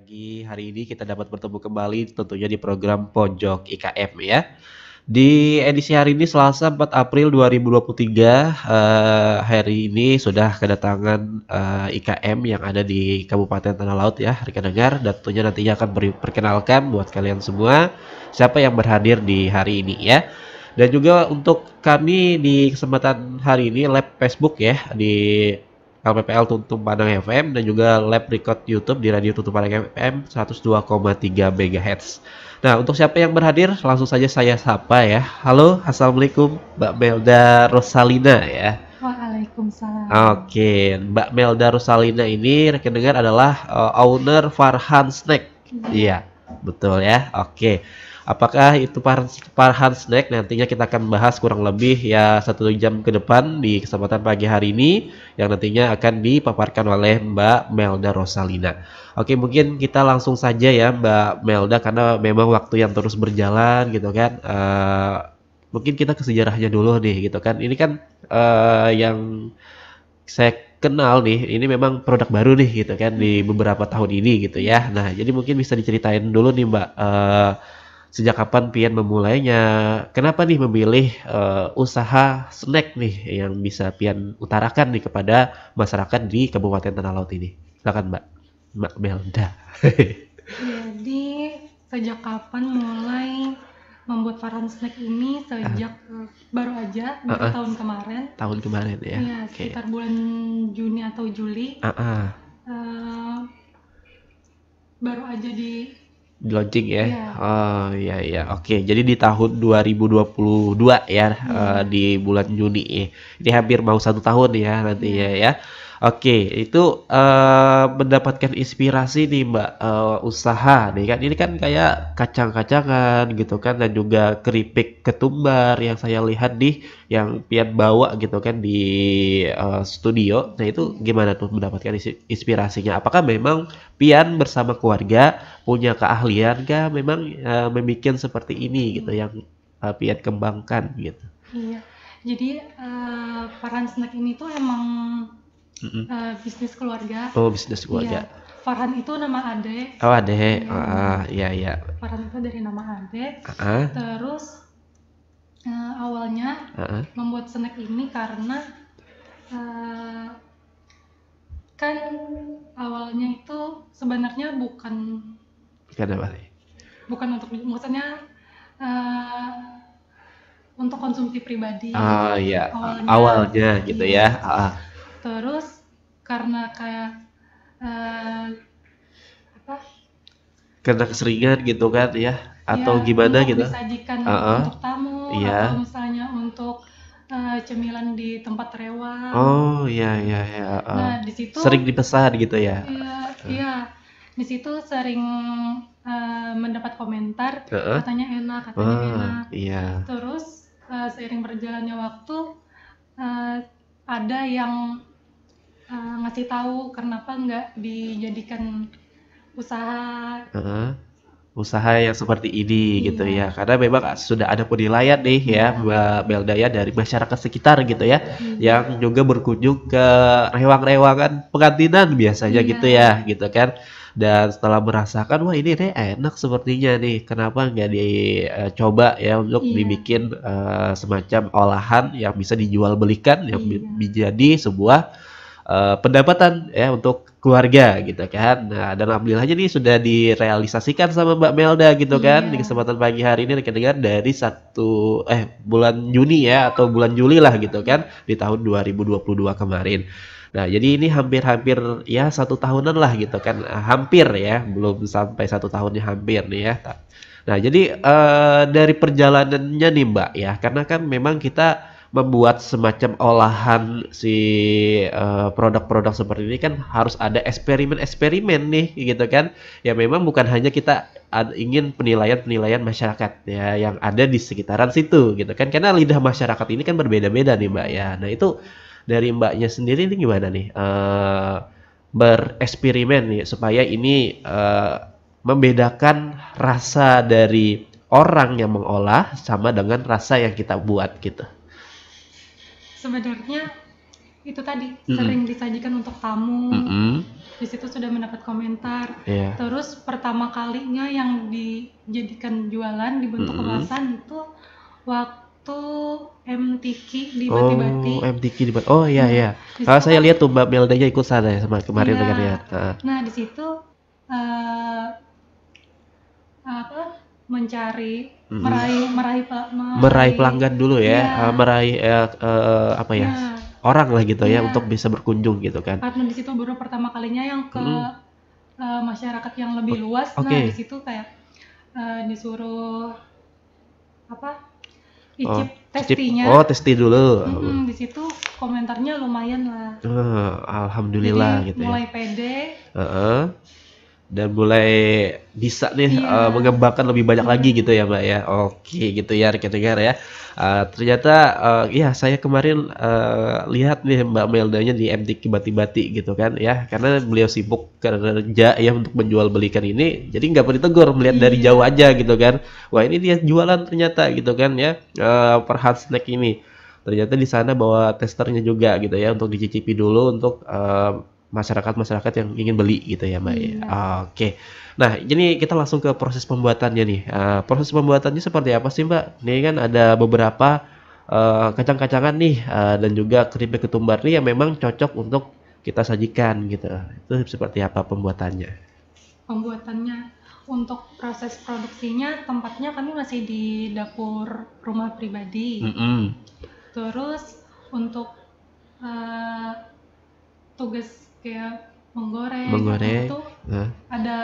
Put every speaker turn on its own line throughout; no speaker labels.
pagi. Hari ini kita dapat bertemu kembali tentunya di program Pojok IKM ya. Di edisi hari ini Selasa 4 April 2023 eh, hari ini sudah kedatangan eh, IKM yang ada di Kabupaten Tanah Laut ya rekan dengar dan tentunya nantinya akan perkenalkan buat kalian semua siapa yang berhadir di hari ini ya. Dan juga untuk kami di kesempatan hari ini lab Facebook ya di LPPL Tutup Padang FM dan juga Lab Record YouTube di Radio Tutup Padang FM 102,3 MHz. Nah, untuk siapa yang berhadir, langsung saja saya sapa ya. Halo, Assalamualaikum Mbak Melda Rosalina ya.
Waalaikumsalam.
Oke, Mbak Melda Rosalina ini rekan dengar adalah uh, owner Farhan Snack. Iya, iya betul ya. Oke. Apakah itu Farhan Snack? Nantinya kita akan bahas kurang lebih ya satu jam ke depan di kesempatan pagi hari ini yang nantinya akan dipaparkan oleh Mbak Melda Rosalina. Oke, mungkin kita langsung saja ya Mbak Melda karena memang waktu yang terus berjalan gitu kan. Uh, mungkin kita ke sejarahnya dulu deh gitu kan. Ini kan uh, yang saya kenal nih, ini memang produk baru nih gitu kan di beberapa tahun ini gitu ya. Nah, jadi mungkin bisa diceritain dulu nih Mbak uh, sejak kapan Pian memulainya? Kenapa nih memilih uh, usaha snack nih yang bisa Pian utarakan nih kepada masyarakat di Kabupaten Tanah Laut ini? Silakan Mbak, Mbak Melda.
Jadi sejak kapan mulai membuat Farhan Snack ini sejak uh. baru aja baru uh tahun kemarin.
Tahun kemarin ya. Iya okay. sekitar
bulan Juni atau Juli. Uh -uh. Uh, baru aja di
launching ya. Yeah. Oh iya iya. Oke, jadi di tahun 2022 ya yeah. Iya. uh, di bulan Juni. Ini hampir mau satu tahun ya nanti yeah. ya ya. Oke, itu uh, mendapatkan inspirasi nih Mbak uh, usaha nih kan. Ini kan kayak kacang-kacangan gitu kan dan juga keripik ketumbar yang saya lihat di yang Pian bawa gitu kan di uh, studio. Nah, itu gimana tuh mendapatkan inspirasinya? Apakah memang Pian bersama keluarga punya keahlian kah memang uh, membuat seperti ini gitu yang uh, Pian kembangkan gitu?
Iya. Jadi uh, peran snack ini tuh emang uh, bisnis keluarga. Oh, bisnis keluarga. Iya, Farhan itu nama Ade. Oh, Ade. Iya, uh, iya, iya. Farhan itu dari nama Ade. Uh-uh. Terus uh, awalnya uh-uh. membuat snack ini karena uh, kan awalnya itu sebenarnya bukan apa Bukan untuk maksudnya uh, untuk konsumsi pribadi. Oh iya. Awalnya, awalnya gitu ya. Uh, terus karena kayak uh, apa
karena keseringan gitu kan ya atau ya, gimana gitu disajikan uh -uh. untuk tamu yeah. atau
misalnya untuk uh, cemilan di tempat rewang oh
iya iya iya uh. nah di situ sering dipesan gitu ya
iya uh. iya di situ sering uh, mendapat komentar uh -uh. katanya enak katanya uh, enak iya. terus uh, seiring berjalannya waktu uh, ada yang uh, ngasih tahu kenapa nggak dijadikan usaha
uh, usaha yang seperti ini iya. gitu ya iya. karena memang sudah ada penilaian nih ya iya. Mbak Beldaya dari masyarakat sekitar gitu ya iya. yang juga berkunjung ke rewang-rewangan pengantinan biasanya iya. gitu ya gitu kan dan setelah merasakan wah ini deh enak sepertinya nih kenapa nggak dicoba eh, ya untuk iya. dibikin uh, semacam olahan yang bisa dijual belikan yang iya. menjadi sebuah uh, pendapatan ya untuk keluarga gitu kan. Nah, dan alhamdulillahnya nih sudah direalisasikan sama Mbak Melda gitu yeah. kan di kesempatan pagi hari ini rekan dari satu eh bulan Juni ya atau bulan Juli lah gitu kan di tahun 2022 kemarin. Nah, jadi ini hampir-hampir ya satu tahunan lah gitu kan, hampir ya, belum sampai satu tahunnya hampir nih ya. Nah, jadi uh, dari perjalanannya nih Mbak ya, karena kan memang kita membuat semacam olahan si eh, produk-produk uh, seperti ini kan harus ada eksperimen-eksperimen nih gitu kan. Ya memang bukan hanya kita ingin penilaian-penilaian masyarakat ya yang ada di sekitaran situ gitu kan. Karena lidah masyarakat ini kan berbeda-beda nih Mbak ya. Nah, itu dari Mbaknya sendiri ini gimana nih? Uh, bereksperimen nih supaya ini uh, membedakan rasa dari orang yang mengolah sama dengan rasa yang kita buat gitu
sebenarnya itu tadi mm-hmm. sering disajikan untuk tamu. Mm-hmm. Di situ sudah mendapat komentar. Yeah. Terus pertama kalinya yang dijadikan jualan dibentuk mm-hmm. kemasan itu waktu MTK di bati Oh,
MTK di Bati. Oh iya iya. Nah, saya kan lihat tuh Mbak Meldanya ikut sana ya sama kemarin yeah. ya. Ah.
Nah, di situ uh, apa mencari hmm meraih meraih meraih, meraih pelanggan dulu ya, ya.
meraih uh, uh, apa ya nah, orang lah gitu ya, ya untuk bisa berkunjung gitu kan
karena di situ baru pertama kalinya yang ke hmm uh, masyarakat yang lebih luas okay. nah di situ kayak uh, disuruh apa icip oh, testinya oh testi dulu mm-hmm, di situ komentarnya lumayan lah
uh, alhamdulillah Jadi, gitu mulai ya mulai pede uh-uh dan mulai bisa nih yeah. Iya. uh, mengembangkan lebih banyak lagi gitu ya mbak ya oke gitu ya rekan dengar ya uh, ternyata uh, ya saya kemarin uh, lihat nih mbak Meldanya di MTQ bati-bati gitu kan ya karena beliau sibuk kerja ya untuk menjual belikan ini jadi nggak perlu tegur melihat yeah. dari iya. jauh aja gitu kan wah ini dia jualan ternyata gitu kan ya uh, perhat snack ini ternyata di sana bawa testernya juga gitu ya untuk dicicipi dulu untuk uh, masyarakat-masyarakat yang ingin beli gitu ya Mbak. Ya? Iya. Oke. Nah, jadi kita langsung ke proses pembuatannya nih. Uh, proses pembuatannya seperti apa sih Mbak? Ini kan ada beberapa uh, kacang-kacangan nih uh, dan juga keripik ketumbar nih yang memang cocok untuk kita sajikan gitu. Itu seperti apa pembuatannya?
Pembuatannya untuk proses produksinya tempatnya kami masih di dapur rumah pribadi. Mm -hmm. Terus untuk uh, tugas kayak menggoreng, menggoreng itu ada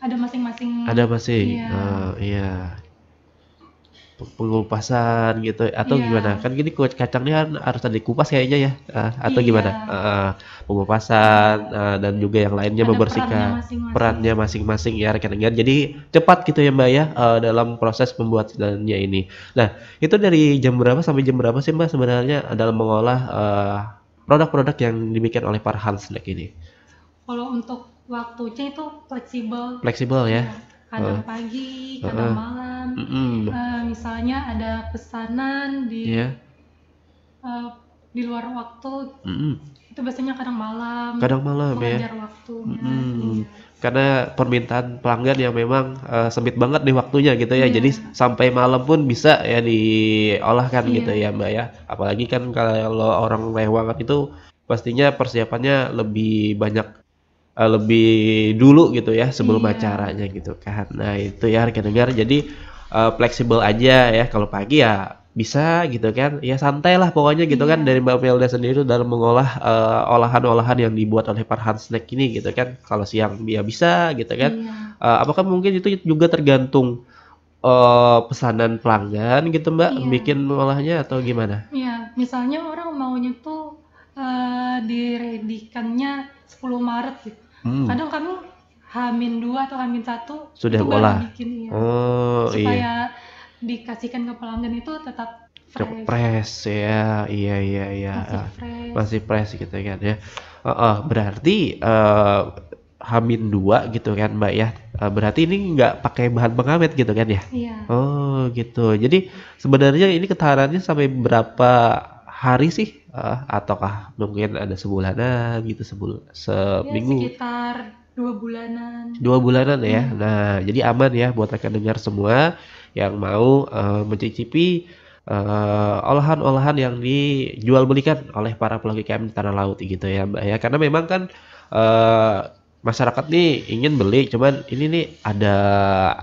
ada masing-masing ada masing iya. Ah,
iya pengupasan gitu atau yeah. gimana kan gini kacangnya harus tadi kupas kayaknya ya uh, atau yeah. gimana uh, pengupasan uh, dan juga yang lainnya ada membersihkan perannya masing-masing ya rekan-rekan jadi cepat gitu ya mbak ya uh, dalam proses pembuatannya ini nah itu dari jam berapa sampai jam berapa sih mbak sebenarnya dalam mengolah uh, produk-produk yang dibikin oleh Farhan Snack ini?
Kalau untuk waktunya itu fleksibel. Fleksibel ya. ya kadang uh. pagi, kadang uh. malam. Uh, misalnya ada pesanan di yeah. Iya. uh, di luar waktu. Mm -mm. Itu biasanya kadang malam. Kadang malam ya. waktunya. Mm
-mm karena permintaan pelanggan yang memang uh, sempit banget nih waktunya gitu ya. Yeah. Jadi sampai malam pun bisa ya diolahkan yeah. gitu ya Mbak ya. Apalagi kan kalau orang banget itu pastinya persiapannya lebih banyak uh, lebih dulu gitu ya sebelum yeah. acaranya gitu kan. Nah, itu ya harga dengar. Jadi uh, fleksibel aja ya kalau pagi ya bisa gitu kan ya santai lah pokoknya gitu yeah. kan iya. dari Mbak Melda sendiri dalam mengolah uh, olahan-olahan yang dibuat oleh Parhan Snack ini gitu kan kalau siang dia ya bisa gitu kan yeah. Iya. uh, apakah mungkin itu juga tergantung uh, pesanan pelanggan gitu Mbak yeah. bikin olahnya atau gimana?
Iya yeah. misalnya orang maunya tuh uh, diredikannya 10 Maret gitu hmm. kadang kami Hamin dua atau Hamin satu sudah itu olah bikin ya. oh, supaya iya dikasihkan ke pelanggan itu tetap
fresh. Fresh ya, iya iya iya. Masih fresh. Masih fresh gitu kan ya. Uh, uh, berarti uh, Hamin dua gitu kan Mbak ya. Uh, berarti ini nggak pakai bahan pengawet gitu kan ya? Iya. Oh gitu. Jadi sebenarnya ini ketahanannya sampai berapa hari sih? Uh, ataukah mungkin ada sebulanan gitu sebul seminggu? Ya,
sekitar dua bulanan. Dua
bulanan ya. Hmm. Nah jadi aman ya buat akan dengar semua yang mau uh, mencicipi eh, olahan-olahan uh, yang dijual belikan oleh para pelaku KM di tanah laut gitu ya Mbak ya karena memang kan uh, masyarakat nih ingin beli cuman ini nih ada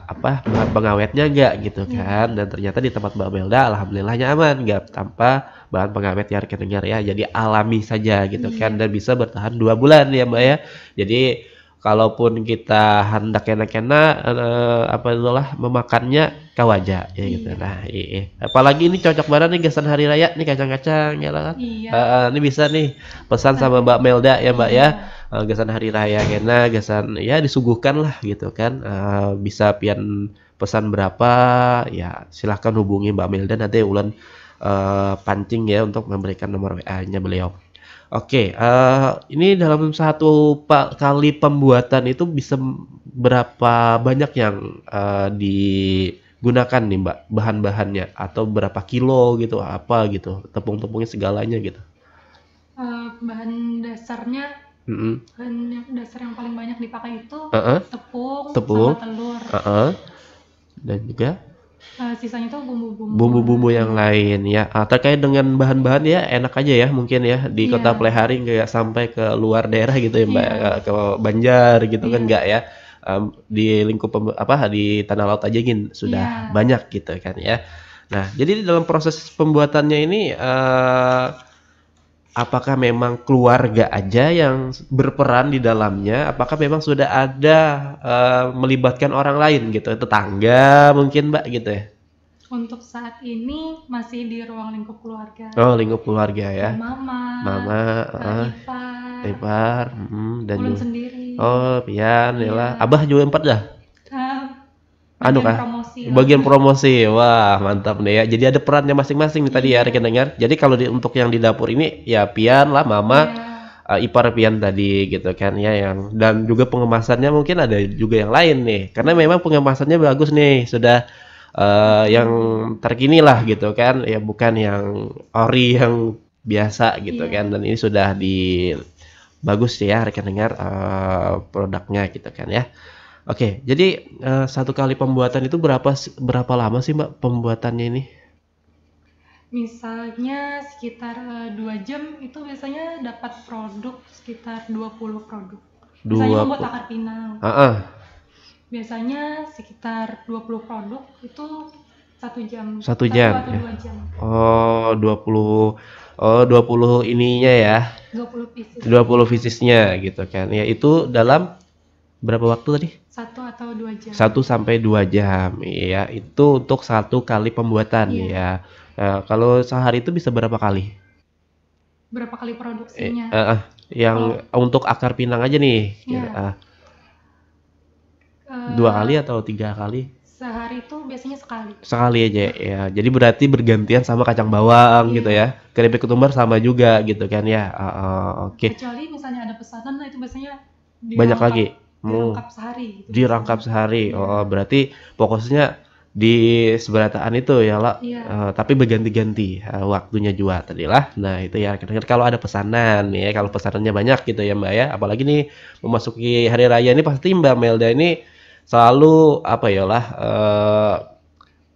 apa bahan pengawetnya enggak gitu iya. kan dan ternyata di tempat Mbak Melda alhamdulillahnya aman enggak tanpa bahan pengawet yang dengar ya jadi alami saja gitu iya. kan dan bisa bertahan dua bulan ya Mbak ya jadi kalaupun kita hendak enak-enak eh, apa itulah memakannya kawaja ya gitu iya. nah iya. apalagi ini cocok banget nih gasan hari raya nih kacang-kacang ya kan iya. uh, ini bisa nih pesan nah. sama Mbak Melda ya Mbak ya. iya. ya uh, eh, gasan hari raya kena gasan ya disuguhkan lah gitu kan uh, bisa pian pesan berapa ya silahkan hubungi Mbak Melda nanti ulan uh, pancing ya untuk memberikan nomor WA-nya beliau Oke, uh, ini dalam satu kali pembuatan itu bisa berapa banyak yang uh, digunakan nih Mbak bahan-bahannya atau berapa kilo gitu apa gitu tepung-tepungnya segalanya gitu?
Uh, bahan dasarnya mm-hmm. bahan dasar yang paling banyak dipakai itu uh-uh. tepung, tepung sama telur.
Uh-uh. Dan juga
Eh, sisanya tuh bumbu-bumbu.
Bumbu-bumbu yang lain ya. uh, terkait dengan bahan-bahan ya enak aja ya mungkin ya di yeah. Kota Plehari nggak sampai ke luar daerah gitu ya Mbak yeah. ke Banjar gitu yeah. kan iya. nggak ya. Um, di lingkup apa di tanah laut aja gin sudah yeah. banyak gitu kan ya. Nah, jadi dalam proses pembuatannya ini uh, apakah memang keluarga aja yang berperan di dalamnya apakah memang sudah ada uh, melibatkan orang lain gitu tetangga mungkin mbak gitu ya
untuk saat ini masih di ruang lingkup keluarga oh
lingkup keluarga ya mama mama uh, ipar ipar hmm, dan juga sendiri oh pian ya abah juga empat dah uh, anu kah promosi. Ya. Bagian promosi. Wah, mantap nih ya. Jadi ada perannya masing-masing nih tadi ya iya. rekan dengar. Jadi kalau di, untuk yang di dapur ini ya Pian lah, Mama. Yeah iya. uh, ipar pian tadi gitu kan ya yang dan juga pengemasannya mungkin ada juga yang lain nih karena memang pengemasannya bagus nih sudah uh, yang terkini lah gitu kan ya bukan yang ori yang biasa gitu yeah. kan dan ini sudah di bagus ya rekan dengar uh, produknya gitu kan ya. Oke, jadi uh, satu kali pembuatan itu berapa berapa lama sih Mbak pembuatannya ini?
Misalnya sekitar eh, dua uh, jam itu biasanya dapat produk sekitar 20 produk. Misalnya 20. membuat akar pinang. Uh -uh. Biasanya sekitar 20 produk itu satu jam. Satu jam. Satu ya. jam.
Oh, 20 Oh, 20 ininya ya.
20 pieces.
20 piecesnya gitu kan. Ya itu dalam berapa waktu tadi?
satu atau dua jam satu
sampai dua jam ya itu untuk satu kali pembuatan yeah. ya uh, kalau sehari itu bisa berapa kali
berapa kali produksinya eh,
uh, yang oh. untuk akar pinang aja nih yeah. Iya. Uh, eh, dua kali atau tiga kali
sehari itu biasanya sekali
sekali aja ya jadi berarti bergantian sama kacang bawang yeah. gitu iya. ya keripik ketumbar sama juga gitu kan ya uh, uh, oke okay.
kecuali misalnya ada pesanan nah itu biasanya banyak lagi
dirangkap hmm. sehari gitu. dirangkap sehari iya. oh, oh berarti fokusnya di seberataan itu ya lah ya. uh, eh, tapi berganti-ganti uh, waktunya juga tadi lah nah itu ya kira-kira kalau ada pesanan ya kalau pesanannya banyak gitu ya mbak ya apalagi nih memasuki hari raya ini pasti mbak Melda ini selalu apa ya lah uh,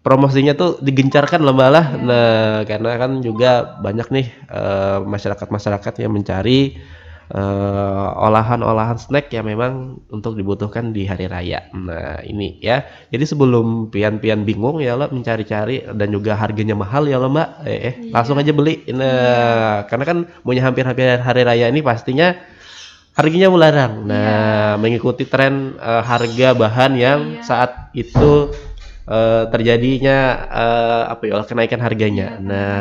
promosinya tuh digencarkan lah mbak lah ya. nah karena kan juga banyak nih masyarakat-masyarakat uh, masyarakat -masyarakat yang mencari Eh, olahan-olahan uh, snack yang memang untuk dibutuhkan di hari raya. Nah, ini ya. Jadi sebelum pian-pian bingung ya lo mencari-cari dan juga harganya mahal ya lo Mbak, eh, eh yeah. langsung aja beli. Nah, yeah. karena kan punya hampir-hampir hari raya ini pastinya harganya melarang. Nah, yeah. mengikuti tren uh, harga bahan yang yeah. saat itu uh, terjadinya uh, apa ya kenaikan harganya. Ya, Nah,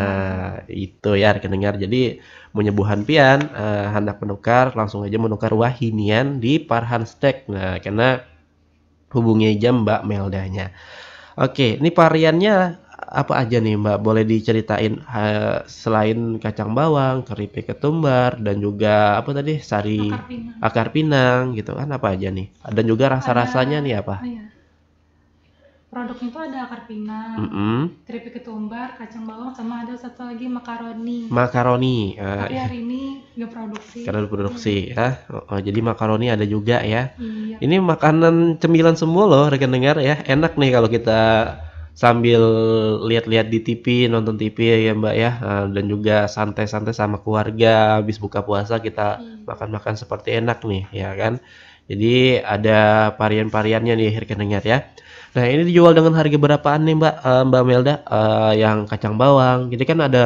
itu ya Kedengar Jadi menyebuhan pian uh, hendak menukar langsung aja menukar wahinian di Parhan Stek Nah, karena hubungi aja Mbak Meldanya. Oke, ini variannya apa aja nih Mbak? Boleh diceritain uh, selain kacang bawang, keripik ketumbar dan juga apa tadi? sari akar pinang, akar pinang gitu kan apa aja nih? Dan juga rasa-rasanya nih apa?
Oh, iya produknya itu ada akar pinang, mm -hmm. keripik ketumbar, kacang bawang, sama ada satu lagi makaroni. Makaroni. Uh, Tapi hari ini nggak produksi. Karena produksi hmm.
ya. Oh, oh, jadi makaroni ada juga ya. Iya. Ini makanan cemilan semua loh rekan dengar ya. Enak nih kalau kita sambil lihat-lihat di TV, nonton TV ya, ya Mbak ya, eh, dan juga santai-santai sama keluarga. Habis buka puasa kita hmm. makan-makan hmm. seperti enak nih, ya kan? Jadi ada varian-variannya nih akhir dengar ya. Nah ini dijual dengan harga berapaan nih Mbak eh, Mbak Melda? Eh, yang kacang bawang, jadi kan ada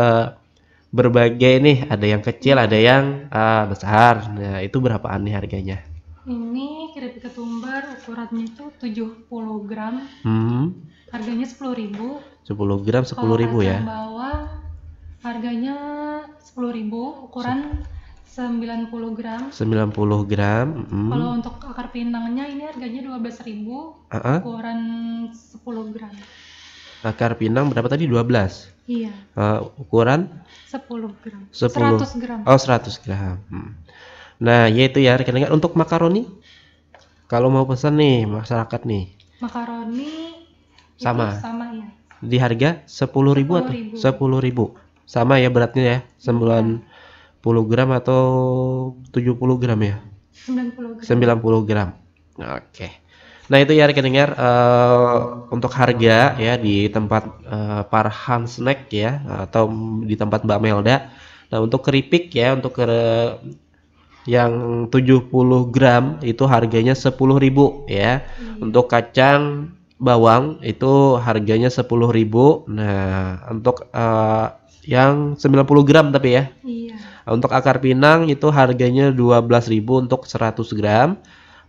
berbagai nih, ada yang kecil, ada yang besar. Nah itu berapaan nih harganya?
Ini keripik ketumbar ukurannya itu 70 gram. Hmm harganya sepuluh ribu.
Sepuluh gram sepuluh ribu ya?
bawang harganya sepuluh ribu, ukuran sembilan puluh gram.
Sembilan puluh gram. Mm. Kalau
untuk akar pinangnya ini harganya dua belas ribu, uh -huh. ukuran sepuluh gram.
Akar pinang berapa tadi? dua belas. Iya. Uh, ukuran? Sepuluh gram. 10. Seratus gram. Oh seratus gram. Hmm. Nah, yaitu ya rekan-rekan untuk makaroni. Kalau mau pesan nih masyarakat nih.
Makaroni
Iya, sama. sama ya. Di harga sepuluh ribu 10 atau sepuluh Ribu. Sama ya beratnya ya, sembilan puluh gram atau tujuh puluh gram ya? sembilan puluh gram. Oke. Nah, itu ya dengar ya, uh, eh, untuk harga ya di tempat uh, eh, Parhan Snack ya atau di tempat Mbak Melda. Nah, untuk keripik ya untuk ke yang 70 gram itu harganya 10.000 ya. Hmm. Untuk kacang bawang itu harganya 10.000. Nah, untuk uh, yang 90 gram tapi ya. Iya. Untuk akar pinang itu harganya 12.000 untuk 100 gram.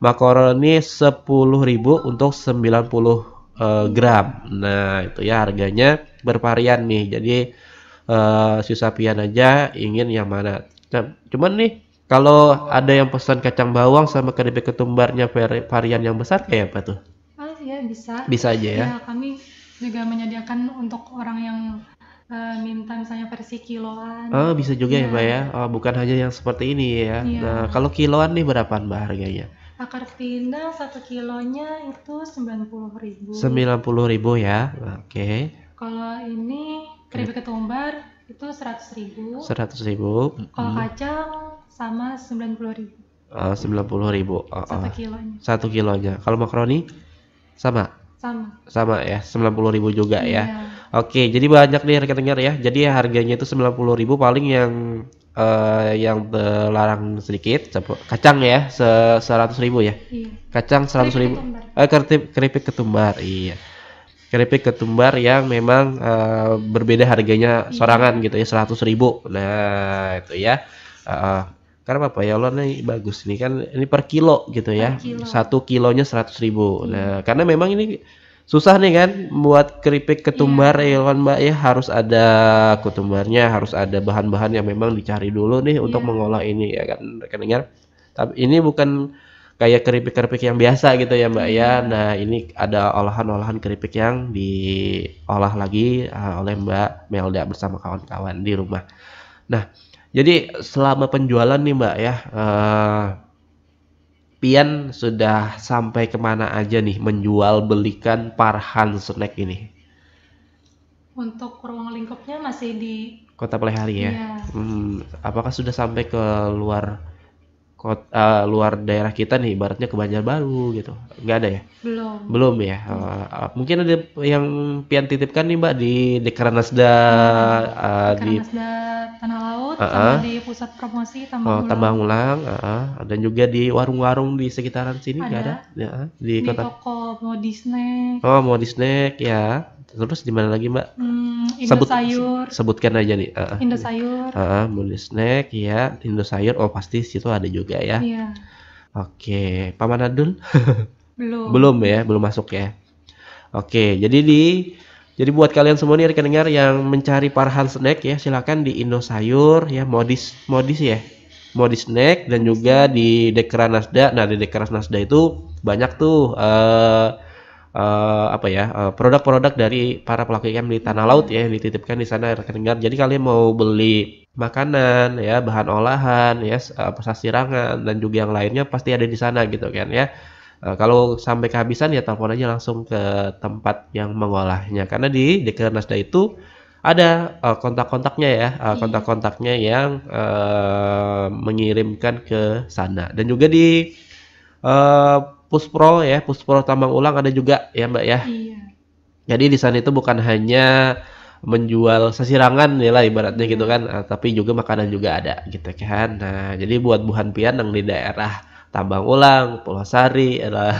Makaroni 10.000 untuk 90 uh, eh, gram. Nah, itu ya harganya bervarian nih. Jadi uh, si Sapian aja ingin yang mana. Nah, cuman nih kalau ada yang pesan kacang bawang sama keripik ketumbarnya varian yang besar kayak apa tuh?
ya bisa. Bisa aja ya. ya kami juga menyediakan untuk orang yang uh, minta misalnya versi kiloan. Oh, bisa juga ya, ya Mbak ya.
Oh, bukan hanya yang seperti ini ya. ya. Nah, kalau kiloan nih berapaan, Mbak harganya?
Akar pinang satu kilonya itu sembilan puluh ribu. Sembilan
puluh ribu ya, oke. Okay.
Kalau ini keripik hmm. ketumbar itu seratus ribu. Seratus
ribu. Kalau hmm.
kacang sama sembilan puluh ribu.
Oh, sembilan puluh ribu. Oh, satu oh. kilonya. Satu kilonya. Kalau makaroni? Sama. Sama. Sama ya, ribu juga ya. iya. ya. Oke, jadi banyak nih rekan dengar ya. Jadi harganya itu sembilan puluh ribu paling yang uh, yang terlarang sedikit kacang ya seratus ribu ya iya. kacang seratus ribu keripik eh keripik, keripik ketumbar iya keripik ketumbar yang memang uh, berbeda harganya iya. sorangan gitu ya seratus ribu nah itu ya uh, karena apa ya Allah ini bagus nih kan ini per kilo gitu ya kilo. satu kilonya seratus ribu hmm. nah karena memang ini susah nih kan buat keripik ketumbar yeah. ya mbak ya harus ada ketumbarnya harus ada bahan-bahan yang memang dicari dulu nih yeah. untuk iya. mengolah ini ya kan rekan dengar tapi ini bukan kayak keripik-keripik yang biasa gitu ya mbak yeah. ya iya. nah ini ada olahan-olahan keripik yang diolah lagi eh, oleh mbak Melda bersama kawan-kawan di rumah nah jadi selama penjualan nih Mbak ya, uh, Pian sudah sampai kemana aja nih menjual belikan Parhan Snack ini?
Untuk ruang lingkupnya masih di
Kota Pelehari ya. Iya. Hmm, apakah sudah sampai ke luar kota, uh, eh, luar daerah kita nih ibaratnya ke Banjarbaru gitu nggak ada ya belum belum ya hmm. uh, mungkin ada yang pian titipkan nih mbak di di Karanasda hmm. uh, di Karanasda
Tanah Laut uh -uh. sama di pusat promosi Tambang oh, Ulang, tambang
ulang uh -uh. dan juga di warung-warung di sekitaran sini nggak ada, ada? Ya, di, di kota
toko mau di snack
oh mau di snack ya terus di mana lagi mbak? Hmm, Sebut, Sebut, sebutkan aja nih. Uh, Indosayur. Uh, Muli Snack ya, sayur, Oh pasti situ ada juga ya. Iya. Oke, Paman Adul? belum. belum ya, belum masuk ya. Oke, jadi di jadi buat kalian semua nih rekan dengar yang mencari Parhan Snack ya, silakan di Indo sayur ya, Modis Modis ya. Modis Snack dan juga di Dekra Nasda. Nah, di Dekra Nasda itu banyak tuh eh uh, uh, apa ya produk eh, produk-produk dari para pelaku ikan di tanah laut ya yang dititipkan di sana terdengar. Jadi kalian mau beli makanan ya bahan olahan ya sasirangan dan juga yang lainnya pasti ada di sana gitu kan ya. Uh, kalau sampai kehabisan ya telepon aja langsung ke tempat yang mengolahnya karena di Nasda itu ada uh, kontak-kontaknya ya, uh, kontak-kontaknya yang uh, mengirimkan ke sana dan juga di uh, Puspro ya, Puspro Tambang Ulang ada juga ya Mbak ya. Iya. Jadi di sana itu bukan hanya menjual sesirangan ya lah ibaratnya iya. gitu kan, nah, tapi juga makanan juga ada gitu kan. Nah, jadi buat buhan pian yang di daerah Tambang Ulang, Pulau Sari, uh,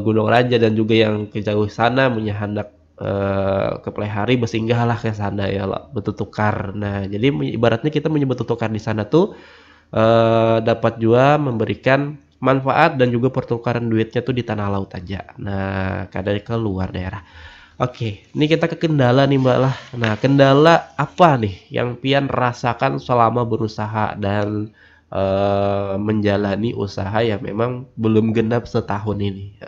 Gunung Raja dan juga yang kejauh sana punya hendak uh, eh, ke bersinggah lah ke sana ya lah, bertutukar. Nah, jadi ibaratnya kita menyebut tukar di sana tuh uh, dapat juga memberikan manfaat dan juga pertukaran duitnya tuh di tanah laut aja. Nah, kadang ke luar daerah. Oke, ini kita ke kendala nih Mbak lah. Nah, kendala apa nih yang Pian rasakan selama berusaha dan uh, menjalani usaha yang memang belum genap setahun ini?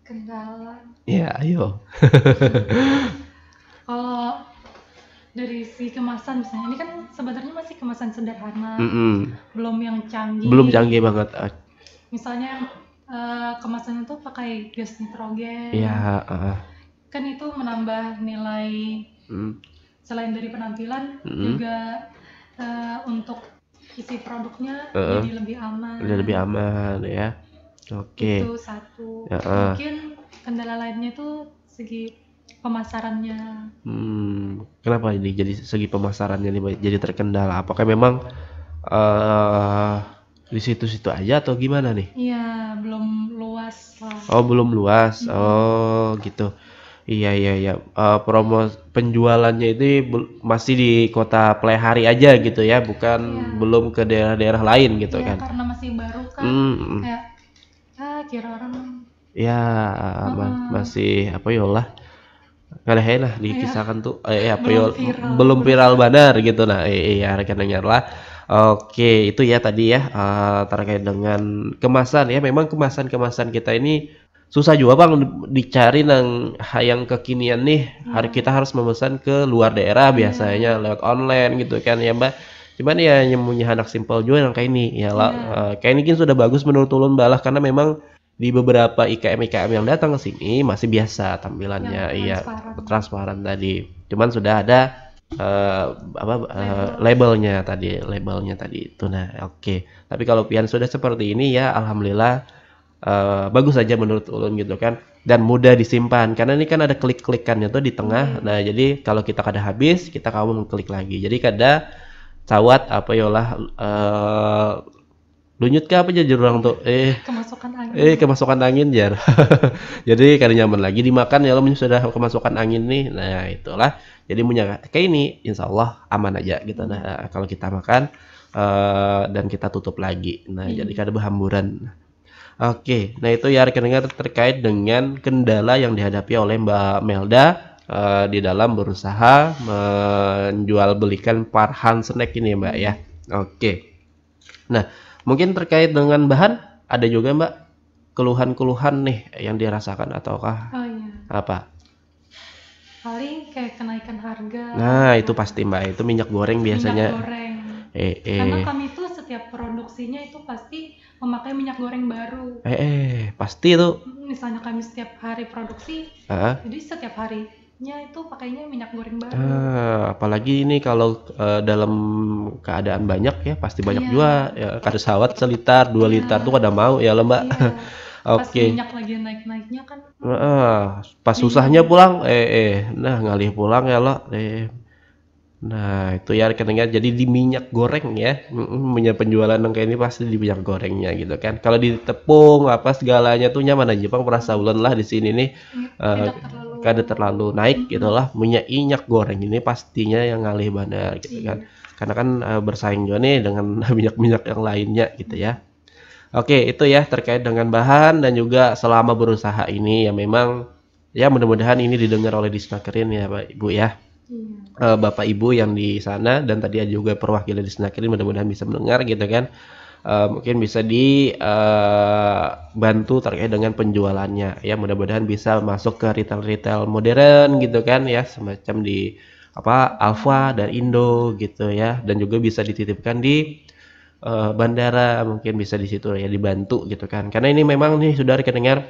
Kendala.
Ya, ayo.
dari si kemasan misalnya ini kan sebenarnya masih kemasan sederhana mm -hmm. belum yang canggih belum canggih banget ah. misalnya uh, kemasan itu pakai gas nitrogen ya uh. kan itu menambah nilai mm. selain dari penampilan mm -hmm. juga uh, untuk isi produknya uh -uh. jadi lebih aman jadi lebih aman ya
oke okay. itu satu -uh.
mungkin kendala lainnya itu segi pemasarannya.
Hmm, kenapa ini jadi segi pemasarannya ini jadi terkendala? Apakah memang uh, di situ-situ aja atau gimana nih?
Iya, belum luas
lah. Oh, belum luas. Hmm. Oh, gitu. Iya iya iya. Uh, promo penjualannya itu masih di kota Plehari aja gitu ya, bukan ya. belum ke daerah-daerah lain gitu ya, kan? Karena
masih baru kan. Hmm. Kayak ah, kira orang.
Ya, uh masih apa ya yolah ngadain lah iya. dikisahkan tuh eh apa iya, belum viral, belum viral benar gitu nah eh, ya rekan dengar lah Oke, itu ya tadi ya uh, terkait dengan kemasan ya. Memang kemasan-kemasan kita ini susah juga bang dicari nang yang kekinian nih. Iya. Hari kita harus memesan ke luar daerah biasanya lewat online gitu kan ya mbak. Cuman ya nyemunya anak simpel juga yang kayak ini ya lah. Uh, eh, kayak ini kan sudah bagus menurut ulun balah karena memang di beberapa IKM IKM yang datang ke sini masih biasa tampilannya iya transparan. transparan tadi cuman sudah ada uh, apa eh, labelnya tadi labelnya tadi itu nah oke okay. tapi kalau pian sudah seperti ini ya alhamdulillah uh, bagus saja menurut ulun gitu kan dan mudah disimpan karena ini kan ada klik-klikannya tuh di tengah hmm. nah jadi kalau kita kada habis kita kamu klik lagi jadi kada cawat apa yolah ya uh, Lunyut ke apa aja orang tuh? Eh,
kemasukan angin. Eh,
kemasukan angin jar. Jadi kalau nyaman lagi dimakan ya lo sudah kemasukan angin nih. Nah, itulah. Jadi punya kayak ini, insyaallah aman aja gitu. Nah, eh, kalau kita makan uh, dan kita tutup lagi. Nah, hmm. jadi kada berhamburan. Oke, nah itu ya rekan terkait dengan kendala yang dihadapi oleh Mbak Melda uh, di dalam berusaha menjual belikan parhan snack ini Mbak ya. Iya. Oke. Nah, Mungkin terkait dengan bahan ada juga Mbak keluhan-keluhan nih yang dirasakan ataukah oh, iya. apa?
Paling kayak kenaikan harga. Nah, itu
pasti Mbak, itu minyak goreng biasanya. Minyak goreng. Eh, eh. Karena kami
itu setiap produksinya itu pasti memakai minyak goreng baru. Eh,
eh pasti itu.
Mm, misalnya kami setiap hari produksi, uh -huh. jadi setiap hari nya itu pakainya minyak goreng baru.
Ah, apalagi ini kalau uh, dalam keadaan banyak ya pasti banyak yeah. juga ya, kada sawat selitar dua yeah. liter tuh ada mau ya lah mbak. Iya. Oke. okay. minyak
lagi naik-naiknya kan.
Ah, pas susahnya pulang eh eh nah ngalih pulang ya lah eh. Nah itu ya rekeningnya jadi di minyak goreng ya minyak penjualan yang kayak ini pasti di minyak gorengnya gitu kan kalau di tepung apa segalanya tuh nyaman aja bang perasa bulan lah di sini nih. uh, kada terlalu naik gitulah minyak minyak goreng ini pastinya yang ngalih bandar gitu iya. kan karena kan uh, bersaing juga nih dengan minyak-minyak yang lainnya gitu ya Oke itu ya terkait dengan bahan dan juga selama berusaha ini ya memang ya mudah-mudahan ini didengar oleh disnakerin ya Pak Ibu ya iya. e, Bapak Ibu yang di sana dan tadi juga perwakilan di disnakerin mudah-mudahan bisa mendengar gitu kan Eh, mungkin bisa dibantu eh, uh, terkait dengan penjualannya ya mudah-mudahan bisa masuk ke retail-retail modern gitu kan ya semacam di apa Alfa dan Indo gitu ya dan juga bisa dititipkan di uh, bandara mungkin bisa di situ ya dibantu gitu kan karena ini memang nih sudah kedengar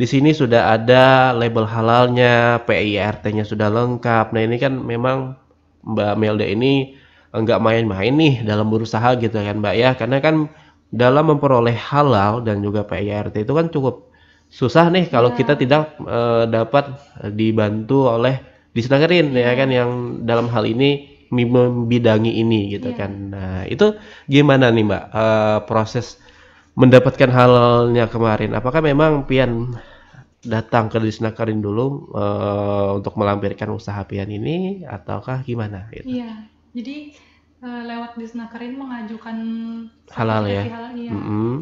di sini sudah ada label halalnya, PIRT-nya sudah lengkap. Nah, ini kan memang Mbak Melda ini nggak main-main nih dalam berusaha gitu kan Mbak ya karena kan dalam memperoleh halal dan juga PIRT itu kan cukup susah nih kalau yeah. kita tidak e, dapat dibantu oleh disenangkan ya. ya kan yang dalam hal ini membidangi ini gitu yeah. kan nah itu gimana nih Mbak e, proses mendapatkan halalnya kemarin apakah memang Pian datang ke disenangerin dulu e, untuk melampirkan usaha Pian ini ataukah gimana gitu?
Iya jadi uh, lewat Disnakerin mengajukan
halal ya. Halal, iya. mm -hmm.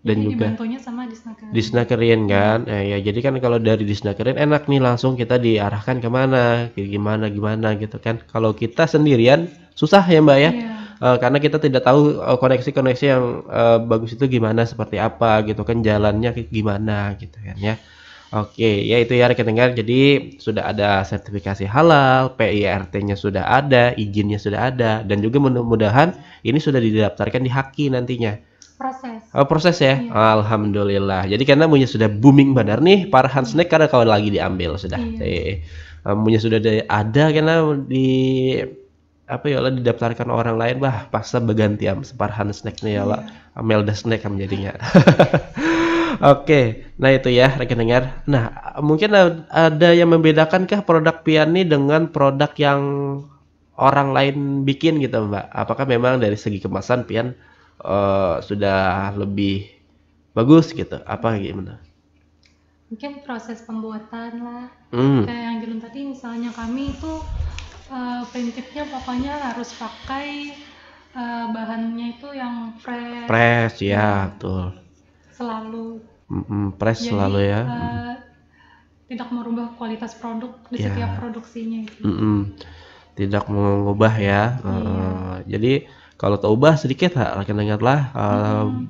Dan jadi juga dibantunya sama Disnakerin. Disnakerin kan, eh, ya jadi kan kalau dari Disnakerin enak nih langsung kita diarahkan kemana, gimana gimana gitu kan. Kalau kita sendirian susah ya mbak ya. Iya uh, karena kita tidak tahu eh, koneksi-koneksi yang uh, bagus itu gimana seperti apa gitu kan jalannya gimana gitu kan ya Oke, ya itu ya rekan dengar. Jadi sudah ada sertifikasi halal, PIRT-nya sudah ada, izinnya sudah ada, dan juga mudah-mudahan ini sudah didaftarkan di Haki nantinya. Proses. Oh, proses ya. Iya. Alhamdulillah. Jadi karena punya sudah booming benar nih para hand iya. snack karena kawan lagi diambil sudah. Iya. Punya eh, sudah ada karena di apa ya lah didaftarkan orang lain bah paksa berganti am separhan snacknya ya lah iya. melda snack am jadinya. Oke, nah itu ya rekan dengar. Nah, mungkin ada yang membedakankah produk Piani dengan produk yang orang lain bikin gitu, Mbak? Apakah memang dari segi kemasan Pian uh, sudah lebih bagus gitu? Apa gimana?
Mungkin proses pembuatan lah. Hmm. Kayak yang bilang tadi misalnya kami itu uh, prinsipnya pokoknya harus pakai uh, bahannya itu yang fresh. Fresh
ya, iya. betul selalu. mm press Jadi, selalu ya.
Uh, tidak merubah kualitas produk di yeah. setiap produksinya. itu.
Mm-mm. Tidak mengubah ya. Yeah. Iya. Uh, jadi kalau terubah sedikit lah, akan ingatlah uh, eh, mm-hmm.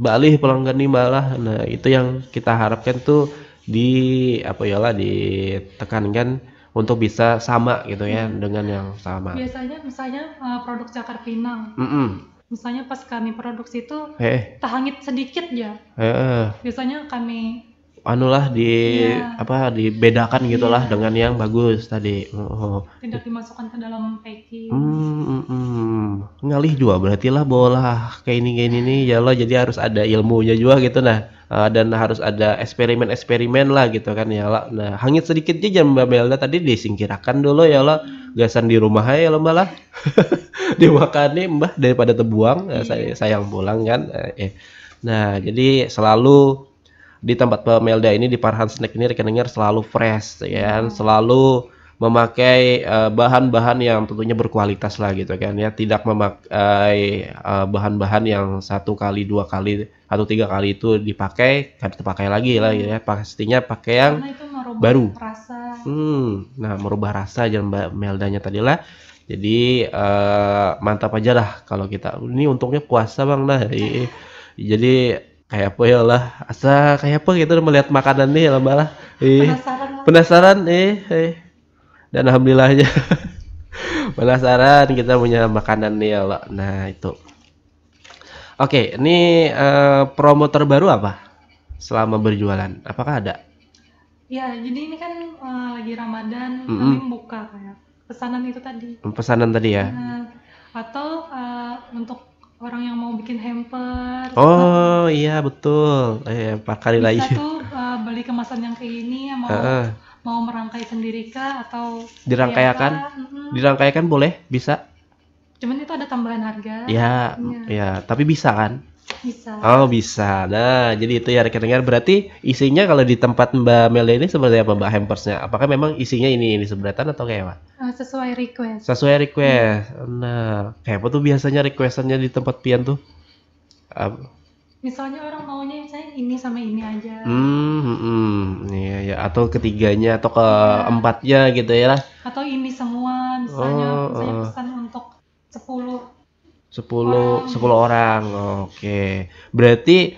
balik pelanggan malah Nah itu yang kita harapkan tuh di apa ya lah ditekankan untuk bisa sama gitu ya iya. dengan yang sama.
Biasanya misalnya eh, produk cakar pinang. Mm -mm misalnya pas kami produksi itu eh. tahangit sedikit ya eh. biasanya kami
anulah di yeah. apa dibedakan gitulah yeah. dengan yang bagus tadi. Oh. oh.
Tidak dimasukkan ke dalam packing. Hmm,
hmm, hmm. Ngalih juga berarti lah bola kayak ini kayak ini ya lah jadi harus ada ilmunya juga gitu nah uh, dan harus ada eksperimen eksperimen lah gitu kan ya lah. Nah hangit sedikit aja Mbak Melda tadi disingkirakan dulu ya lah hmm. gasan di rumah aja ya lah Mbak lah nih Mbah daripada terbuang eh, yeah. saya sayang pulang kan. Eh. eh. Nah jadi selalu di tempat Melda ini di Parhan Snack ini rekeningnya selalu fresh ya, kan? hmm. selalu memakai eh, bahan-bahan uh, yang tentunya berkualitas lah gitu kan ya, tidak memakai eh, bahan-bahan uh, yang satu kali dua kali atau tiga kali itu dipakai kan dipakai lagi lah hmm. ya, pastinya pakai yang baru.
Rasa.
Hmm, nah merubah rasa aja Mbak Meldanya tadi lah. Jadi uh, mantap aja lah kalau kita. Ini untungnya puasa bang lah. Jadi kayak apa ya lah asa kayak apa gitu melihat makanan nih ya lah malah eh, penasaran penasaran eh, eh dan alhamdulillahnya penasaran kita punya makanan nih ya Allah nah itu oke ini uh, eh, promo terbaru apa selama berjualan apakah ada
ya jadi ini kan uh, lagi Ramadan mm -hmm. kami buka kayak pesanan itu tadi
pesanan tadi ya
uh, atau uh, untuk orang yang mau bikin hamper. Oh
kan? iya betul. Eh empat kali lagi. Bisa tuh
uh, beli kemasan yang kayak ini ya mau uh, uh. mau merangkai sendiri kah atau
dirangkai kan? hmm kan boleh bisa.
Cuman itu ada tambahan harga. Ya, ya,
ya tapi bisa kan? bisa. Oh bisa. Nah jadi itu ya rekan dengar berarti isinya kalau di tempat Mbak Melia ini seperti apa Mbak hampersnya? Apakah memang isinya ini ini seberatan atau kayak apa?
Eh, sesuai request.
Sesuai request. Hmm. Nah kayak apa tuh biasanya requestannya di tempat pian tuh? Um,
misalnya orang maunya misalnya ini sama ini aja
hmm, hmm, hmm. Ya, atau ketiganya atau keempatnya iya. ya. gitu ya lah
atau ini semua misalnya oh, misalnya oh. pesan untuk sepuluh.
10 10 orang. Oke. Berarti